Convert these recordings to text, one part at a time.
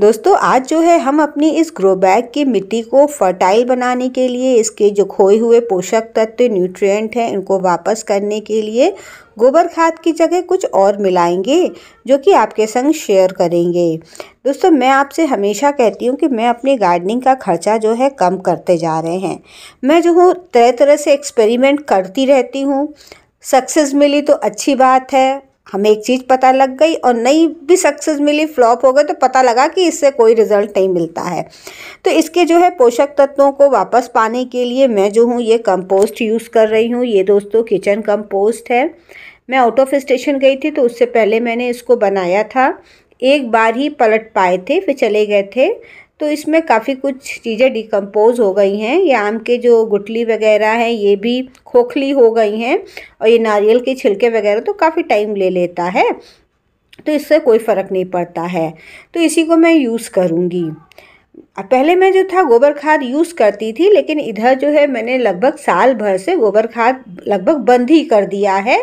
दोस्तों आज जो है हम अपनी इस ग्रो बैग की मिट्टी को फर्टाइल बनाने के लिए इसके जो खोए हुए पोषक तत्व न्यूट्रिएंट हैं इनको वापस करने के लिए गोबर खाद की जगह कुछ और मिलाएंगे जो कि आपके संग शेयर करेंगे दोस्तों मैं आपसे हमेशा कहती हूँ कि मैं अपने गार्डनिंग का खर्चा जो है कम करते जा रहे हैं मैं जो हूँ तरह तरह से एक्सपेरिमेंट करती रहती हूँ सक्सेस मिली तो अच्छी बात है हमें एक चीज़ पता लग गई और नई भी सक्सेस मिली फ्लॉप हो गए तो पता लगा कि इससे कोई रिजल्ट नहीं मिलता है तो इसके जो है पोषक तत्वों को वापस पाने के लिए मैं जो हूँ ये कंपोस्ट यूज़ कर रही हूँ ये दोस्तों किचन कंपोस्ट है मैं आउट ऑफ स्टेशन गई थी तो उससे पहले मैंने इसको बनाया था एक बार ही पलट पाए थे फिर चले गए थे तो इसमें काफ़ी कुछ चीज़ें डिकम्पोज हो गई हैं ये आम के जो गुटली वगैरह है ये भी खोखली हो गई हैं और ये नारियल के छिलके वगैरह तो काफ़ी टाइम ले लेता है तो इससे कोई फ़र्क नहीं पड़ता है तो इसी को मैं यूज़ करूँगी पहले मैं जो था गोबर खाद यूज़ करती थी लेकिन इधर जो है मैंने लगभग साल भर से गोबर खाद लगभग बंद ही कर दिया है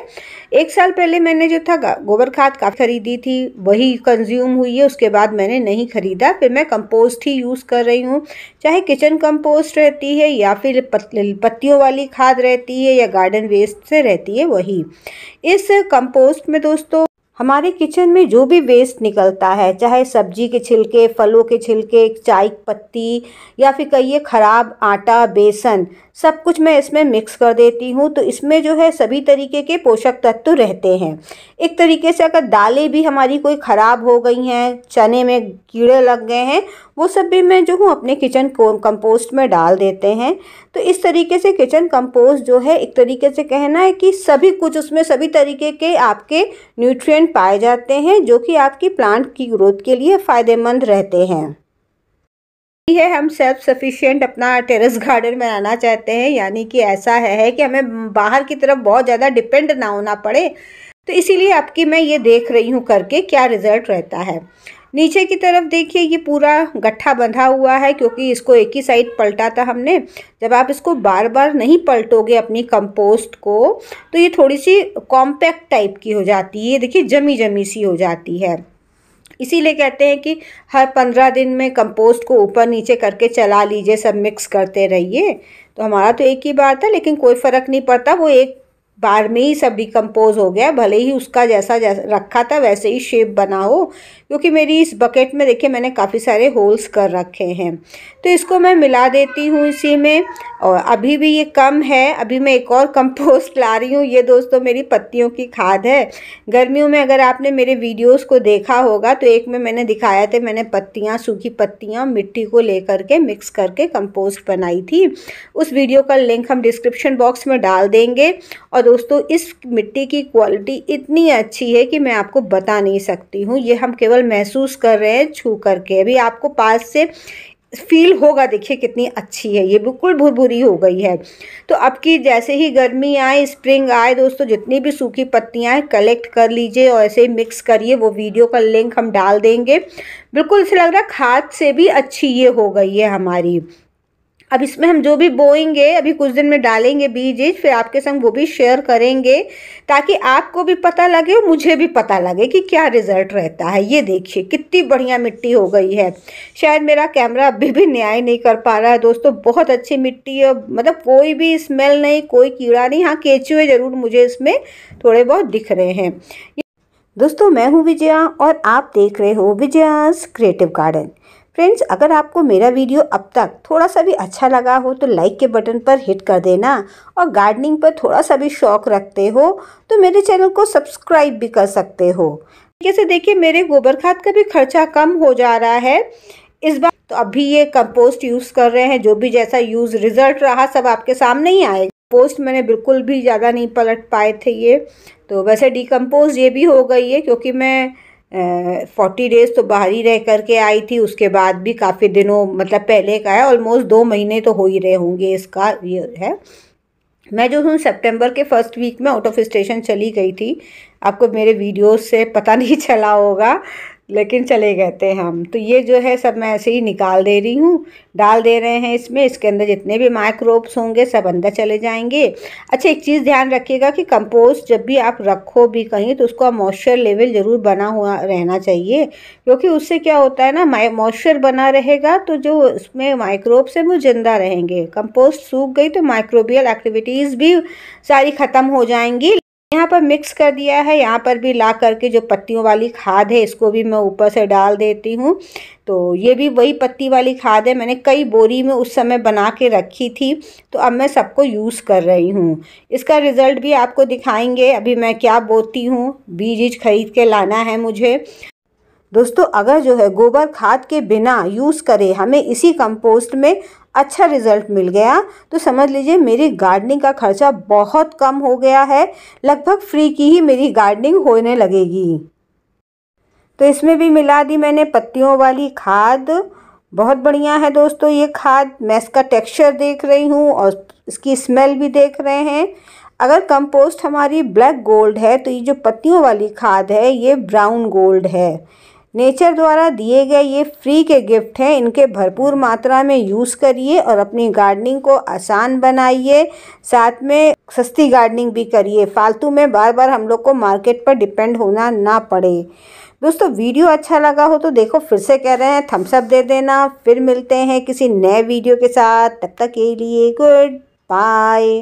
एक साल पहले मैंने जो था गोबर खाद काफ़ी खरीदी थी वही कंज्यूम हुई है उसके बाद मैंने नहीं ख़रीदा फिर मैं कंपोस्ट ही यूज़ कर रही हूँ चाहे किचन कंपोस्ट रहती है या फिर पत्तियों वाली खाद रहती है या गार्डन वेस्ट से रहती है वही इस कंपोस्ट में दोस्तों हमारे किचन में जो भी वेस्ट निकलता है चाहे सब्जी के छिलके फलों के छिलके चाय पत्ती या फिर कहिए ख़राब आटा बेसन सब कुछ मैं इसमें मिक्स कर देती हूँ तो इसमें जो है सभी तरीके के पोषक तत्व रहते हैं एक तरीके से अगर दालें भी हमारी कोई ख़राब हो गई हैं चने में कीड़े लग गए हैं वो सब भी मैं जो हूँ अपने किचन को कंपोस्ट में डाल देते हैं तो इस तरीके से किचन कंपोस्ट जो है एक तरीके से कहना है कि सभी कुछ उसमें सभी तरीके के आपके न्यूट्रिएंट पाए जाते हैं जो कि आपकी प्लांट की ग्रोथ के लिए फ़ायदेमंद रहते हैं है हम सेल्फ सफिशिएंट अपना टेरेस गार्डन बनाना चाहते हैं यानी कि ऐसा है, है कि हमें बाहर की तरफ बहुत ज़्यादा डिपेंड ना होना पड़े तो इसीलिए आपकी मैं ये देख रही हूँ करके क्या रिज़ल्ट रहता है नीचे की तरफ देखिए ये पूरा गट्ठा बंधा हुआ है क्योंकि इसको एक ही साइड पलटा था हमने जब आप इसको बार बार नहीं पलटोगे अपनी कंपोस्ट को तो ये थोड़ी सी कॉम्पैक्ट टाइप की हो जाती है ये देखिए जमी जमी सी हो जाती है इसीलिए कहते हैं कि हर पंद्रह दिन में कंपोस्ट को ऊपर नीचे करके चला लीजिए सब मिक्स करते रहिए तो हमारा तो एक ही बार था लेकिन कोई फ़र्क नहीं पड़ता वो एक बार में ही सब डिकम्पोज हो गया भले ही उसका जैसा जैसा रखा था वैसे ही शेप बना हो क्योंकि मेरी इस बकेट में देखिए मैंने काफ़ी सारे होल्स कर रखे हैं तो इसको मैं मिला देती हूँ इसी में और अभी भी ये कम है अभी मैं एक और कंपोस्ट ला रही हूँ ये दोस्तों मेरी पत्तियों की खाद है गर्मियों में अगर आपने मेरे वीडियोज़ को देखा होगा तो एक में मैंने दिखाया था मैंने पत्तियाँ सूखी पत्तियाँ मिट्टी को लेकर के मिक्स करके कंपोस्ट बनाई थी उस वीडियो का लिंक हम डिस्क्रिप्शन बॉक्स में डाल देंगे और दोस्तों इस मिट्टी की क्वालिटी इतनी अच्छी है कि मैं आपको बता नहीं सकती हूँ ये हम केवल महसूस कर रहे हैं छू करके अभी आपको पास से फील होगा देखिए कितनी अच्छी है ये बिल्कुल भुरभुरी हो गई है तो अब की जैसे ही गर्मी आए स्प्रिंग आए दोस्तों जितनी भी सूखी पत्तियां हैं कलेक्ट कर लीजिए और ऐसे ही मिक्स करिए वो वीडियो का लिंक हम डाल देंगे बिल्कुल ऐसे लग रहा है खाद से भी अच्छी ये हो गई है हमारी अब इसमें हम जो भी बोएंगे अभी कुछ दिन में डालेंगे बीज फिर आपके संग वो भी शेयर करेंगे ताकि आपको भी पता लगे और मुझे भी पता लगे कि क्या रिज़ल्ट रहता है ये देखिए कितनी बढ़िया मिट्टी हो गई है शायद मेरा कैमरा अभी भी न्याय नहीं कर पा रहा है दोस्तों बहुत अच्छी मिट्टी है मतलब कोई भी स्मेल नहीं कोई कीड़ा नहीं हाँ केचुए ज़रूर मुझे इसमें थोड़े बहुत दिख रहे हैं दोस्तों मैं हूँ विजया और आप देख रहे हो विजयास क्रिएटिव गार्डन फ्रेंड्स अगर आपको मेरा वीडियो अब तक थोड़ा सा भी अच्छा लगा हो तो लाइक के बटन पर हिट कर देना और गार्डनिंग पर थोड़ा सा भी शौक रखते हो तो मेरे चैनल को सब्सक्राइब भी कर सकते हो जैसे देखिए मेरे गोबर खाद का भी खर्चा कम हो जा रहा है इस बार तो अभी ये कंपोस्ट यूज़ कर रहे हैं जो भी जैसा यूज़ रिजल्ट रहा सब आपके सामने ही आएगा पोस्ट मैंने बिल्कुल भी ज़्यादा नहीं पलट पाए थे ये तो वैसे डिकम्पोज ये भी हो गई है क्योंकि मैं फोर्टी डेज़ तो बाहर ही रह करके आई थी उसके बाद भी काफ़ी दिनों मतलब पहले का है ऑलमोस्ट दो महीने तो हो ही रहे होंगे इसका ये है मैं जो हूँ सितंबर के फर्स्ट वीक में आउट ऑफ स्टेशन चली गई थी आपको मेरे वीडियोस से पता नहीं चला होगा लेकिन चले गए थे हम तो ये जो है सब मैं ऐसे ही निकाल दे रही हूँ डाल दे रहे हैं इसमें इसके अंदर जितने भी माइक्रोब्स होंगे सब अंदर चले जाएंगे अच्छा एक चीज़ ध्यान रखिएगा कि कंपोस्ट जब भी आप रखो भी कहीं तो उसका मॉइस्चर लेवल ज़रूर बना हुआ रहना चाहिए क्योंकि उससे क्या होता है ना मॉइस्चर बना रहेगा तो जो उसमें माइक्रोब्स हैं वो जिंदा रहेंगे कंपोस्ट सूख गई तो माइक्रोबियल एक्टिविटीज़ भी सारी ख़त्म हो जाएंगी यहाँ पर मिक्स कर दिया है यहाँ पर भी ला करके जो पत्तियों वाली खाद है इसको भी मैं ऊपर से डाल देती हूँ तो ये भी वही पत्ती वाली खाद है मैंने कई बोरी में उस समय बना के रखी थी तो अब मैं सबको यूज़ कर रही हूँ इसका रिज़ल्ट भी आपको दिखाएंगे अभी मैं क्या बोती हूँ बीज ईज खरीद के लाना है मुझे दोस्तों अगर जो है गोबर खाद के बिना यूज़ करें हमें इसी कंपोस्ट में अच्छा रिज़ल्ट मिल गया तो समझ लीजिए मेरी गार्डनिंग का खर्चा बहुत कम हो गया है लगभग फ्री की ही मेरी गार्डनिंग होने लगेगी तो इसमें भी मिला दी मैंने पत्तियों वाली खाद बहुत बढ़िया है दोस्तों ये खाद मैं इसका टेक्सचर देख रही हूँ और इसकी स्मेल भी देख रहे हैं अगर कंपोस्ट हमारी ब्लैक गोल्ड है तो ये जो पत्तियों वाली खाद है ये ब्राउन गोल्ड है नेचर द्वारा दिए गए ये फ्री के गिफ्ट हैं इनके भरपूर मात्रा में यूज़ करिए और अपनी गार्डनिंग को आसान बनाइए साथ में सस्ती गार्डनिंग भी करिए फालतू में बार बार हम लोग को मार्केट पर डिपेंड होना ना पड़े दोस्तों वीडियो अच्छा लगा हो तो देखो फिर से कह रहे हैं थम्सअप दे देना फिर मिलते हैं किसी नए वीडियो के साथ तब तक के लिए गुड बाय